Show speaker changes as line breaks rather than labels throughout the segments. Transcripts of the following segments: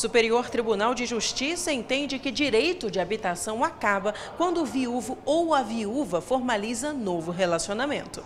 Superior Tribunal de Justiça entende que direito de habitação acaba quando o viúvo ou a viúva formaliza novo relacionamento.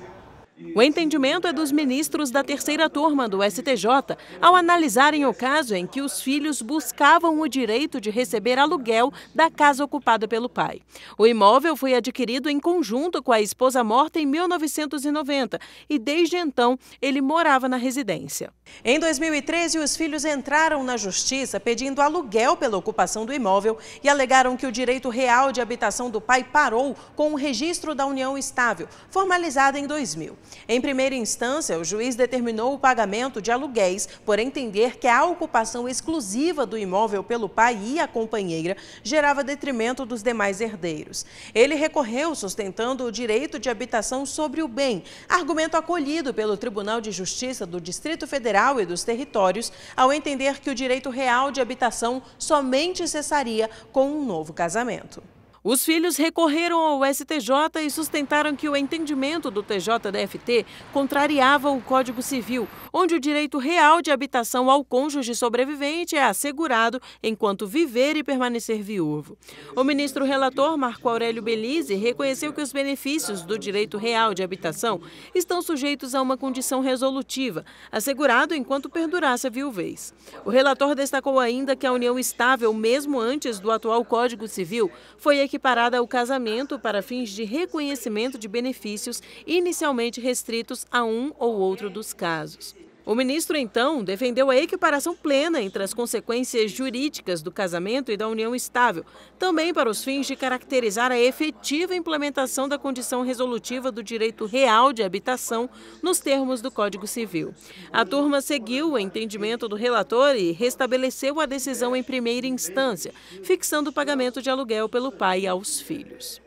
O entendimento é dos ministros da terceira turma do STJ ao analisarem o caso em que os filhos buscavam o direito de receber aluguel da casa ocupada pelo pai. O imóvel foi adquirido em conjunto com a esposa morta em 1990 e desde então ele morava na residência. Em 2013, os filhos entraram na justiça pedindo aluguel pela ocupação do imóvel e alegaram que o direito real de habitação do pai parou com o registro da união estável, formalizado em 2000. Em primeira instância, o juiz determinou o pagamento de aluguéis por entender que a ocupação exclusiva do imóvel pelo pai e a companheira gerava detrimento dos demais herdeiros. Ele recorreu sustentando o direito de habitação sobre o bem, argumento acolhido pelo Tribunal de Justiça do Distrito Federal e dos Territórios, ao entender que o direito real de habitação somente cessaria com um novo casamento. Os filhos recorreram ao STJ e sustentaram que o entendimento do TJDFT contrariava o Código Civil, onde o direito real de habitação ao cônjuge sobrevivente é assegurado enquanto viver e permanecer viúvo. O ministro relator Marco Aurélio Belize reconheceu que os benefícios do direito real de habitação estão sujeitos a uma condição resolutiva, assegurado enquanto perdurasse a viuvez. O relator destacou ainda que a união estável, mesmo antes do atual Código Civil, foi equilibrada equiparada ao casamento para fins de reconhecimento de benefícios inicialmente restritos a um ou outro dos casos. O ministro, então, defendeu a equiparação plena entre as consequências jurídicas do casamento e da união estável, também para os fins de caracterizar a efetiva implementação da condição resolutiva do direito real de habitação nos termos do Código Civil. A turma seguiu o entendimento do relator e restabeleceu a decisão em primeira instância, fixando o pagamento de aluguel pelo pai aos filhos.